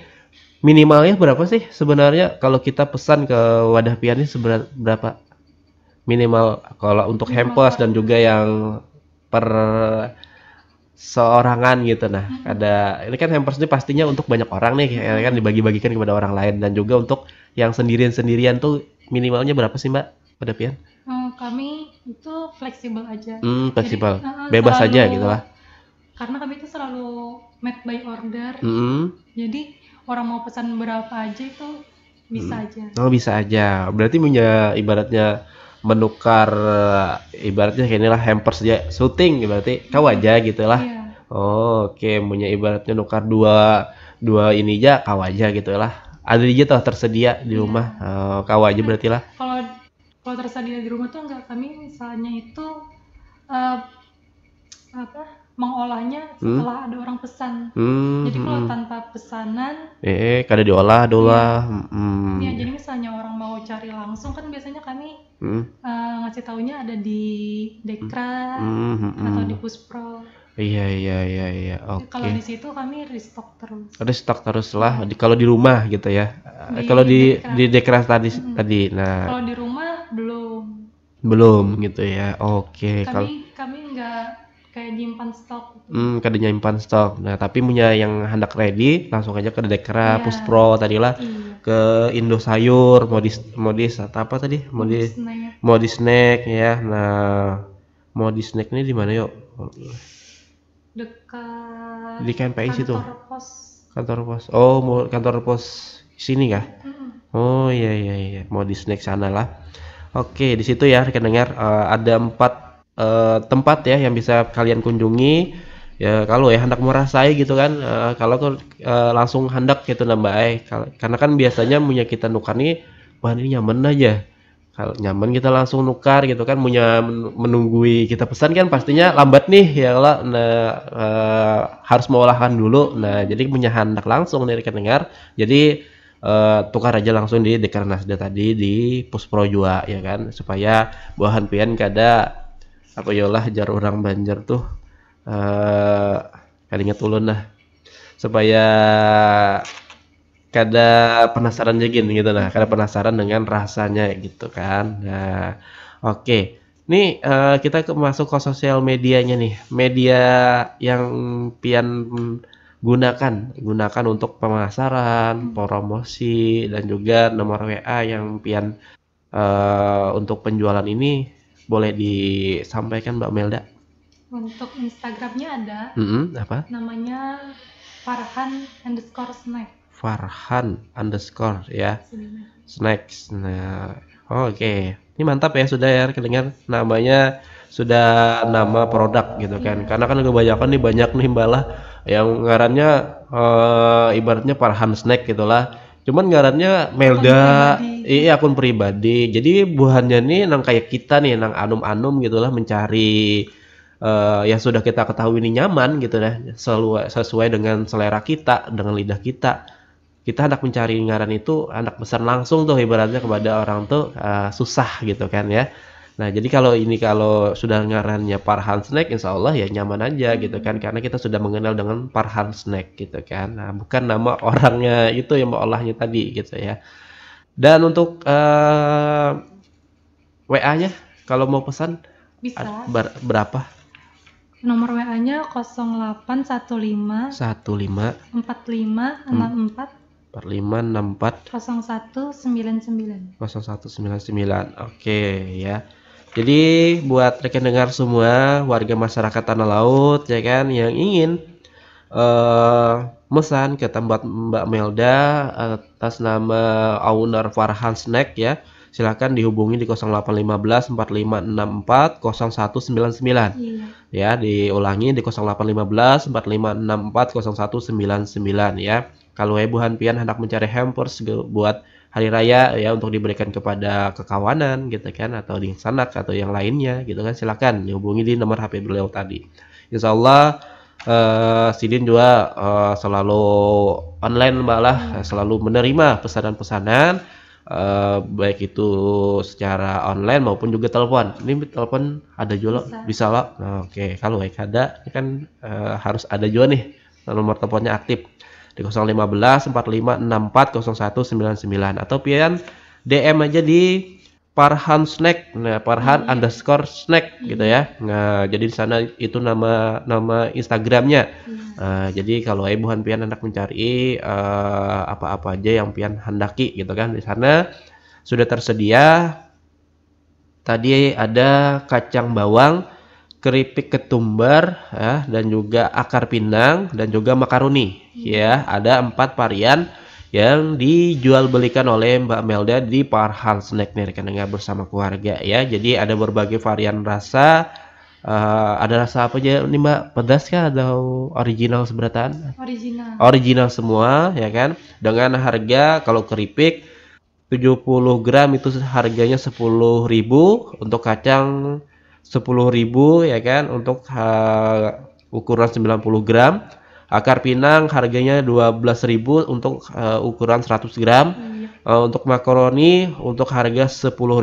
minimalnya berapa sih sebenarnya kalau kita pesan ke wadah pianis berapa minimal kalau untuk hampers dan juga yang per seorangan gitu nah hmm. ada ini kan hampers ini pastinya untuk banyak orang nih hmm. kan dibagi-bagikan kepada orang lain dan juga untuk yang sendirian-sendirian tuh minimalnya berapa sih mbak pada pian?
Eh, kami itu fleksibel aja. Hmm, fleksibel, Jadi, eh, eh, bebas selalu, aja gitu lah karena kami itu selalu made by order mm -hmm. jadi orang mau pesan berapa aja itu bisa hmm. aja
oh bisa aja berarti punya ibaratnya menukar eh, ibaratnya kayak inilah hampers aja syuting berarti kau aja gitulah yeah. oh, oke okay. punya ibaratnya nukar dua dua ini aja kau aja gitulah ada aja toh tersedia di iya. rumah yeah. oh, kau aja nah, berarti lah
kalau kalau tersedia di rumah tuh enggak kami misalnya itu uh, apa mengolahnya hmm? setelah hmm? ada orang pesan. Hmm, jadi kalau hmm. tanpa pesanan,
eh, eh kada diolah, lah. Iya, hmm. ya, jadi
misalnya orang mau cari langsung kan biasanya kami hmm. uh, ngasih taunya ada di Dekra hmm, hmm, atau di Puspro.
Iya iya iya iya. Oke. Okay. Kalau di
situ kami restock terus.
Ada Restock terus lah. Di, kalau di rumah gitu ya. Di kalau di dekra. di dekra tadi hmm. tadi. Nah.
Kalau di rumah belum.
Belum gitu ya. Oke. Okay. Kami kalo...
kami nggak kayak nyimpan stok.
Gitu. Hmm, kada nyimpan stok. Nah, tapi punya yang hendak ready, langsung aja ke Dekra, yeah. Puspro tadi lah, yeah. ke Indo Sayur, Modis Modis atau apa tadi? Modis Modis snack, Modis snack ya. Nah, Modis Snack ini di mana yuk?
Dekat di KMPI situ. Pos.
Kantor pos. Oh, kantor pos sini kah? Mm. Oh iya iya iya, Modis Snack sana lah. Oke, di situ ya rekan dengar uh, ada empat uh, tempat ya yang bisa kalian kunjungi ya kalau ya hendak merasai gitu kan uh, kalau tuh eh, langsung hendak gitu nambah karena kan biasanya punya kita nukar nih wah ini nyaman aja kalau nyaman kita langsung nukar gitu kan punya menunggui kita pesan kan pastinya lambat nih ya lah nah, uh, harus mengolahkan dulu nah jadi punya hendak langsung dari dengar jadi uh, tukar aja langsung di dekarnasda tadi di Puspro Jua ya kan supaya bahan pian kada apa yolah ya jar orang Banjar tuh uh, eh, kalinya tulun lah supaya kada penasaran aja gini gitu nah kada penasaran dengan rasanya gitu kan nah oke okay. nih eh, uh, kita ke masuk ke sosial medianya nih media yang pian gunakan gunakan untuk pemasaran promosi dan juga nomor WA yang pian uh, untuk penjualan ini boleh disampaikan Mbak Melda?
Untuk Instagramnya ada. Mm -hmm, apa? Namanya Farhan underscore snack.
Farhan underscore ya. Snacks. Nah, oke. Okay. Ini mantap ya sudah ya kedengar namanya sudah nama produk gitu kan. Iya. Karena kan kebanyakan nih banyak nih lah yang ngarannya uh, ibaratnya Farhan snack gitulah cuman ngarannya Melda iya akun pribadi jadi buahnya nih nang kayak kita nih nang anum-anum gitulah mencari uh, yang sudah kita ketahui ini nyaman gitu deh sesuai sesuai dengan selera kita dengan lidah kita kita hendak mencari ngaran itu anak besar langsung tuh ibaratnya kepada orang tuh uh, susah gitu kan ya Nah, jadi kalau ini kalau sudah ngarannya Parhan Snack, insya Allah ya nyaman aja hmm. gitu kan, karena kita sudah mengenal dengan Parhan Snack gitu kan. Nah, bukan nama orangnya itu yang olahnya tadi gitu ya. Dan untuk uh, eh, WA-nya, kalau mau pesan, bisa ber berapa?
Nomor WA-nya 0815 15 45 45 satu sembilan sembilan
01 satu sembilan sembilan oke ya jadi buat rekan dengar semua warga masyarakat tanah laut ya kan yang ingin uh, mesan ke tempat Mbak Melda atas nama owner Farhan Snack ya. Silahkan dihubungi di 0815 4564 0199. Iya. Ya, diulangi di 0815 4564 0199 ya. Kalau Ibu Hanpian hendak mencari hampers buat hari raya ya untuk diberikan kepada kekawanan gitu kan atau di sanak atau yang lainnya gitu kan silakan dihubungi di nomor HP beliau tadi. Insya Allah uh, eh, Sidin juga uh, selalu online mbak lah selalu menerima pesanan-pesanan uh, baik itu secara online maupun juga telepon. Ini telepon ada juga bisa, bisa lah. Oke kalau baik ada kan uh, harus ada juga nih nomor teleponnya aktif di 015 45 64 01 99 atau pian DM aja di Parhan Snack, nah Parhan hmm. underscore Snack hmm. gitu ya. Nah jadi di sana itu nama nama Instagramnya. Hmm. Uh, jadi kalau Ibu Han Pian hendak mencari eh, apa-apa uh, aja yang Pian hendaki gitu kan di sana sudah tersedia. Tadi ada kacang bawang, keripik ketumbar ya, dan juga akar pindang dan juga makaroni iya. ya ada empat varian yang dijual belikan oleh Mbak Melda di Parhal Snack nih rekan bersama keluarga ya jadi ada berbagai varian rasa uh, ada rasa apa aja nih Mbak pedas kah atau original seberatan original original semua ya kan dengan harga kalau keripik 70 gram itu harganya 10.000 untuk kacang 10.000 ya kan untuk uh, ukuran 90 gram. Akar pinang harganya 12.000 untuk uh, ukuran 100 gram. Iya. Uh, untuk makaroni untuk harga 10.000 uh,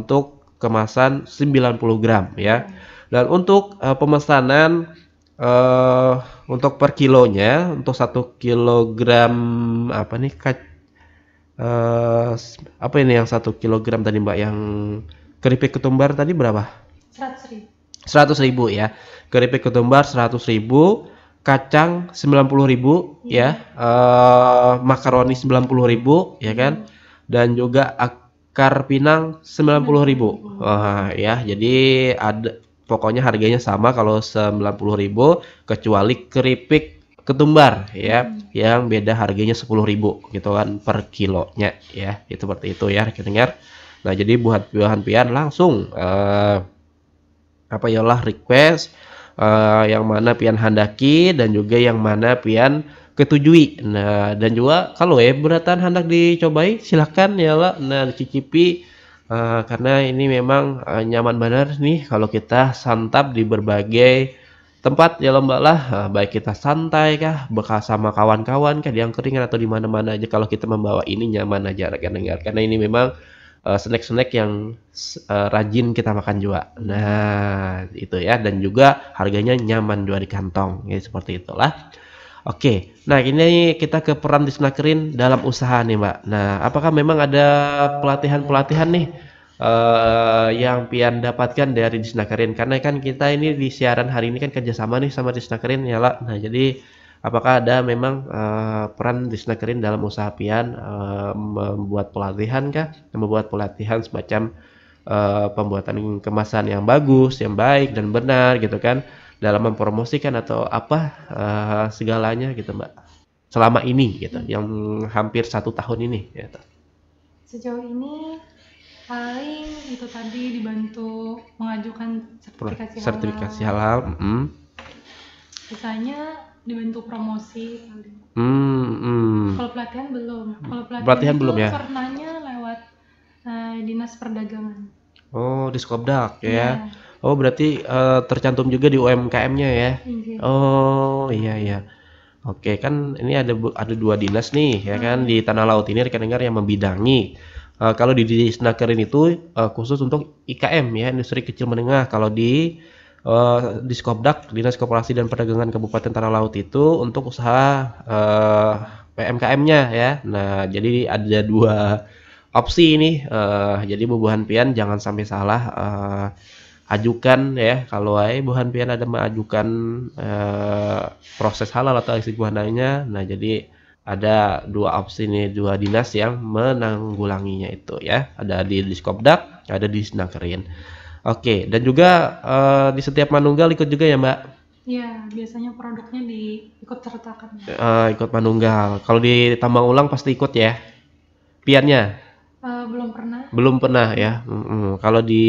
untuk kemasan 90 gram ya. Dan untuk uh, pemesanan uh, untuk per kilonya untuk 1 kilogram apa nih kac, uh, apa ini yang 1 kilogram tadi Mbak yang keripik ketumbar tadi berapa? 100 ribu. 100 ribu ya. Keripik ketumbar 100 ribu, kacang 90 ribu ya. Iya. Eh ya, uh, makaroni 90 ribu ya kan, iya. dan juga akar pinang 90 ribu. Uh, ya, jadi ada pokoknya harganya sama kalau 90 ribu kecuali keripik ketumbar ya hmm. yang beda harganya 10.000 gitu kan per kilonya ya itu seperti itu ya kita dengar Nah, jadi buat bahan pian langsung uh, apa ya lah request uh, yang mana pian handaki dan juga yang mana pian ketujui. Nah, dan juga kalau ya beratan hendak dicobai silahkan ya lah nah dicicipi uh, karena ini memang uh, nyaman benar nih kalau kita santap di berbagai tempat ya lomba lah baik kita santai kah bekas sama kawan-kawan kah yang keringan atau di mana-mana aja kalau kita membawa ini nyaman aja rekan karena ini memang Eh, snack-snack yang uh, rajin kita makan juga. Nah, itu ya dan juga harganya nyaman juga di kantong. Ya seperti itulah. Oke, nah ini kita ke peran di snackerin dalam usaha nih Mbak. Nah, apakah memang ada pelatihan-pelatihan nih uh, yang Pian dapatkan dari Disnakerin? Karena kan kita ini di siaran hari ini kan kerjasama nih sama Disnakerin ya lah. Nah, jadi apakah ada memang uh, peran disnakerin dalam usaha pian uh, membuat pelatihan kah membuat pelatihan semacam uh, pembuatan kemasan yang bagus yang baik dan benar gitu kan dalam mempromosikan atau apa uh, segalanya gitu mbak selama ini gitu hmm. yang hampir satu tahun ini gitu.
sejauh ini paling itu tadi dibantu mengajukan sertifikasi, sertifikasi halal, halal. Mm sisanya dibentuk promosi kali.
Hmm, hmm.
Kalau pelatihan belum. Kalau pelatihan, pelatihan belum ya. pernahnya lewat uh, dinas perdagangan.
Oh, di Skopdak ya. Yeah. Oh, berarti uh, tercantum juga di UMKM-nya ya. Yeah. Oh, iya iya. Oke, kan ini ada ada dua dinas nih ya hmm. kan di tanah laut ini rekan dengar yang membidangi Uh, kalau di Disnakerin itu uh, khusus untuk IKM ya industri kecil menengah. Kalau di uh, eh, di Skopdak Dinas Koperasi dan Perdagangan Kabupaten Tanah Laut itu untuk usaha uh, eh, PMKM-nya ya. Nah, jadi ada dua opsi ini. Uh, jadi Bu Pian jangan sampai salah uh, ajukan ya kalau ay Bu Pian ada mengajukan uh, proses halal atau isi buhananya. Nah, jadi ada dua opsi ini dua dinas yang menanggulanginya itu ya ada di Diskopdak ada di Sinakerin Oke, okay. dan juga uh, di setiap manunggal ikut juga ya Mbak?
Iya, biasanya produknya di ikut sertakan. Ya. Uh,
eh, ikut manunggal. Kalau di tambang ulang pasti ikut ya? Piannya?
Uh, belum pernah.
Belum pernah ya. Mm -mm. Kalau di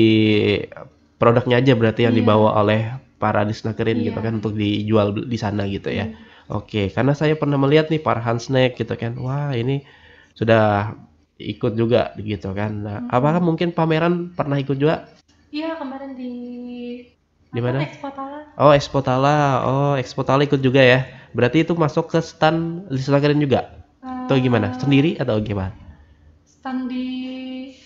produknya aja berarti yang yeah. dibawa oleh para disnakerin yeah. gitu iya. kan untuk dijual di sana gitu ya. Mm. Oke, okay. karena saya pernah melihat nih para Snack gitu kan. Wah, ini sudah ikut juga gitu kan. Nah, mm. apakah mungkin pameran pernah ikut juga?
Iya kemarin di di mana? Expo Tala.
Oh Expo Tala, oh Expo Tala ikut juga ya. Berarti itu masuk ke stand di Selangkeren juga? Uh, atau eh, gimana? Sendiri atau gimana?
Stand di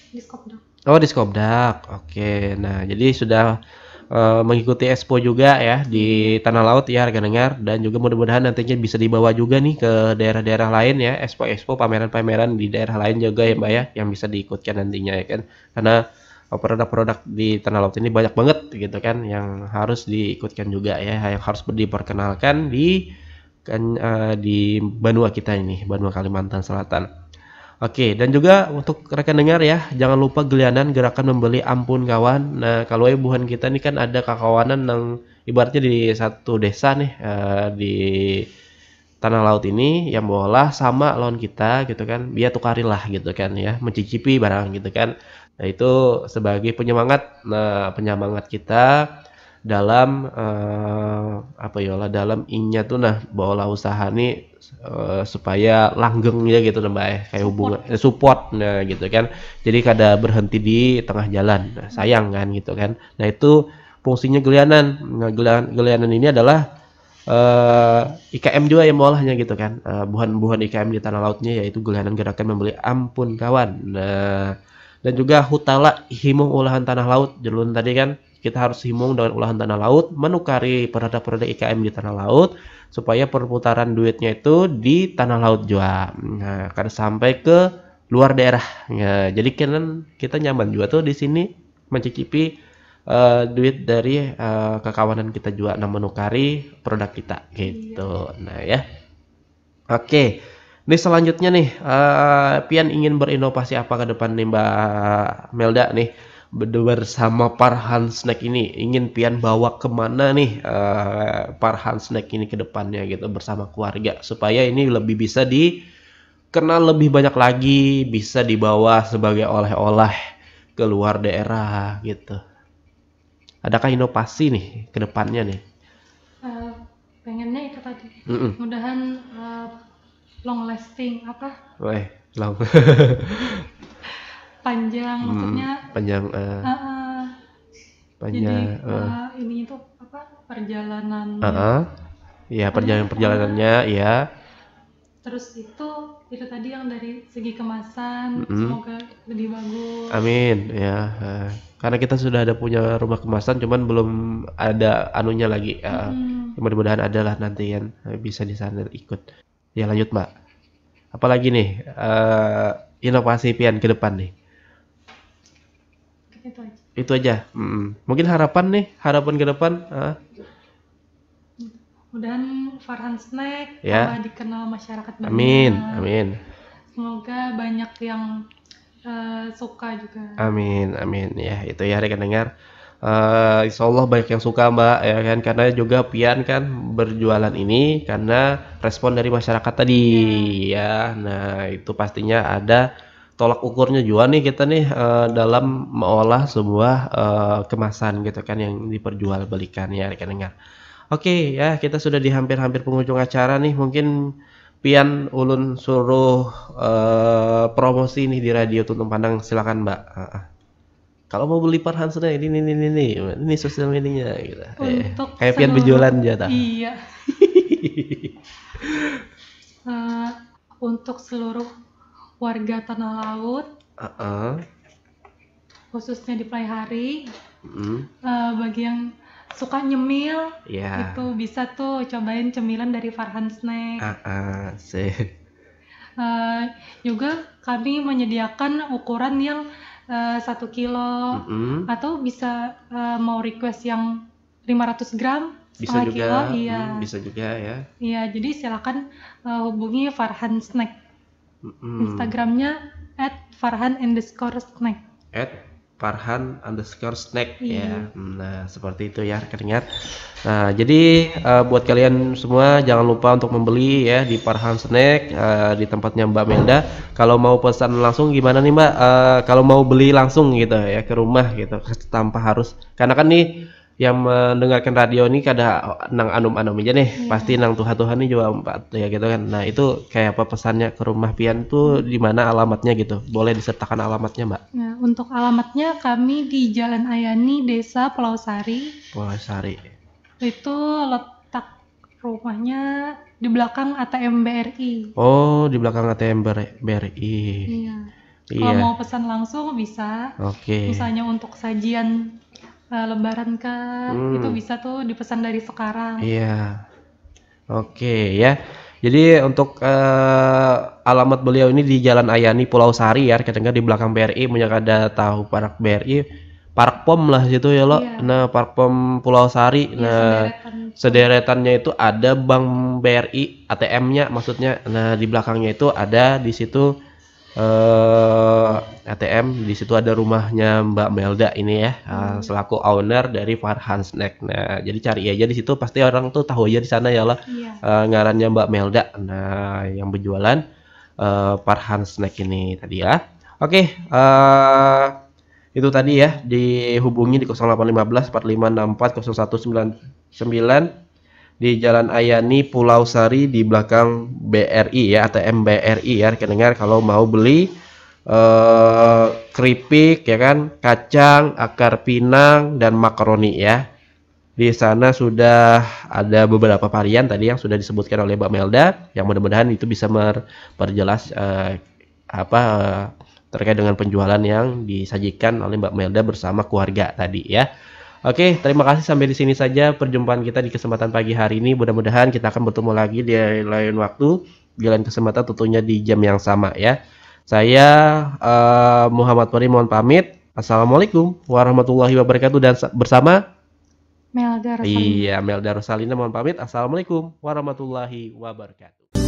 di Skopdak.
Oh di Skopdak, oke. Nah jadi sudah uh, mengikuti Expo juga ya di Tanah Laut ya harga dengar dan juga mudah-mudahan nantinya bisa dibawa juga nih ke daerah-daerah lain ya Expo-Expo pameran-pameran di daerah lain juga ya Mbak ya yang bisa diikutkan nantinya ya kan karena produk-produk di tanah laut ini banyak banget gitu kan yang harus diikutkan juga ya yang harus diperkenalkan di kan uh, di Banua kita ini Banua Kalimantan Selatan. Oke dan juga untuk rekan dengar ya jangan lupa gelianan gerakan membeli ampun kawan. Nah kalau ibuhan kita ini kan ada kakawanan yang ibaratnya di satu desa nih uh, di tanah laut ini yang boleh sama lawan kita gitu kan dia tukarilah gitu kan ya mencicipi barang gitu kan nah itu sebagai penyemangat nah penyemangat kita dalam uh, apa ya dalam inya tuh nah bahwa usaha ini uh, eh, supaya langgeng ya gitu nah mbak ya, eh, kayak hubungan support. support nah gitu kan jadi kada berhenti di tengah jalan nah, hmm. sayang kan gitu kan nah itu fungsinya gelianan nah, gelian, gelianan ini adalah eh, IKM juga yang maulahnya gitu kan eh, buhan-buhan IKM di tanah lautnya yaitu gelianan gerakan membeli ampun kawan nah dan juga hutala himung ulahan tanah laut jelun tadi kan kita harus himung dengan ulahan tanah laut menukari produk-produk IKM di tanah laut supaya perputaran duitnya itu di tanah laut juga nah, karena sampai ke luar daerah ya, jadi kan kita nyaman juga tuh di sini mencicipi uh, duit dari uh, kekawanan kita juga nah menukari produk kita gitu iya. nah ya oke okay. Ini selanjutnya nih, uh, Pian ingin berinovasi apa ke depan nih Mbak Melda nih bersama Parhan Snack ini ingin Pian bawa kemana nih uh, eh, Parhan Snack ini ke depannya gitu bersama keluarga supaya ini lebih bisa dikenal lebih banyak lagi bisa dibawa sebagai oleh-oleh keluar daerah gitu adakah inovasi nih ke depannya nih
uh, pengennya itu tadi mm -mm. mudahan uh, long lasting apa?
Weh, long.
panjang hmm, maksudnya panjang uh, uh,
panjang jadi, uh, uh,
ini itu apa ah, iya, perjalanan uh, uh,
ya perjalanan perjalanannya uh, ya
terus itu itu tadi yang dari segi kemasan mm -hmm. semoga lebih bagus
amin ya karena kita sudah ada punya rumah kemasan cuman belum ada anunya lagi uh, -hmm. mudah-mudahan adalah nanti yang bisa di sana ikut Ya lanjut Mbak. Apalagi nih uh, inovasi pian ke depan nih? Itu aja. Itu aja. Hmm. Mungkin harapan nih, harapan ke depan. Uh. Eh?
Mudahan Farhan Snack ya. dikenal masyarakat banyak. Amin, amin. Semoga banyak yang uh, suka juga.
Amin, amin. Ya itu ya rekan dengar. Uh, insya Allah banyak yang suka mbak ya kan karena juga Pian kan berjualan ini karena respon dari masyarakat tadi iya. ya, nah itu pastinya ada tolak ukurnya juga nih kita nih uh, dalam mengolah sebuah uh, kemasan gitu kan yang diperjual belikan ya rekan dengar oke okay, ya kita sudah di hampir-hampir penghujung acara nih mungkin Pian Ulun suruh uh, promosi nih di radio Tuntung Pandang silakan mbak uh, kalau mau beli Farhan sudah ini ini ini ini ini sosial medianya gitu. Eh, untuk iya. eh, kayak pian bejolan Iya.
uh, untuk seluruh warga tanah laut. Uh -uh. Khususnya di hari. Mm. Uh, bagi yang suka nyemil, yeah. itu bisa tuh cobain cemilan dari Farhan Snack. Uh -uh, Uh, juga kami menyediakan ukuran yang Eh, satu kilo mm-hmm. atau bisa uh, mau request yang 500 gram bisa juga kilo, iya.
bisa juga ya
iya jadi silakan uh, hubungi Farhan Snack mm-hmm. Instagramnya at Farhan underscore Snack
at Farhan underscore snack iya. ya. Hmm, nah seperti itu ya keringat. Nah jadi uh, buat kalian semua jangan lupa untuk membeli ya di Farhan Snack uh, di tempatnya Mbak Melda. Kalau mau pesan langsung gimana nih Mbak? Uh, kalau mau beli langsung gitu ya ke rumah gitu tanpa harus karena kan nih yang mendengarkan radio ini kada nang anum anum aja nih yeah. pasti nang tuhan tuhan ini juga empat ya gitu kan nah itu kayak apa pesannya ke rumah pian tuh hmm. di mana alamatnya gitu boleh disertakan alamatnya mbak
nah untuk alamatnya kami di jalan ayani desa pulau sari
pulau sari
itu letak rumahnya di belakang ATM BRI
oh di belakang ATM BRI iya yeah. Kalau iya. mau
pesan langsung bisa. Oke. Okay. Misalnya untuk sajian uh, eh, lebaran kak hmm. itu bisa tuh dipesan dari sekarang
iya oke okay, ya jadi untuk uh, alamat beliau ini di Jalan Ayani Pulau Sari ya dengar di belakang BRI banyak ada tahu parak BRI Park Pom lah situ ya lo. Iya. Nah, Park Pom Pulau Sari. Iya, nah, sederetan. sederetannya itu ada Bank BRI ATM-nya maksudnya. Nah, di belakangnya itu ada di situ eh, ATM di situ ada rumahnya Mbak Melda ini ya uh, selaku owner dari Farhan Snack. Nah, jadi cari aja di situ pasti orang tuh tahu aja di sana ya lah yeah. eh, ngarannya Mbak Melda. Nah, yang berjualan eh, Farhan Snack ini tadi ya. Oke, eh, itu tadi ya dihubungi di 0815 4564 0199 di Jalan Ayani Pulau Sari di belakang BRI ya ATM BRI ya dengar kalau mau beli eh, keripik ya kan kacang akar pinang dan makaroni ya di sana sudah ada beberapa varian tadi yang sudah disebutkan oleh Mbak Melda yang mudah-mudahan itu bisa memperjelas eh, apa eh, terkait dengan penjualan yang disajikan oleh Mbak Melda bersama keluarga tadi ya. Oke, terima kasih sampai di sini saja perjumpaan kita di kesempatan pagi hari ini. Mudah-mudahan kita akan bertemu lagi di lain waktu, di lain kesempatan tentunya di jam yang sama ya. Saya uh, Muhammad Puri mohon pamit. Assalamualaikum warahmatullahi wabarakatuh dan bersama Melda Rosalina. Iya, Melda Rosalina mohon pamit. Assalamualaikum warahmatullahi wabarakatuh.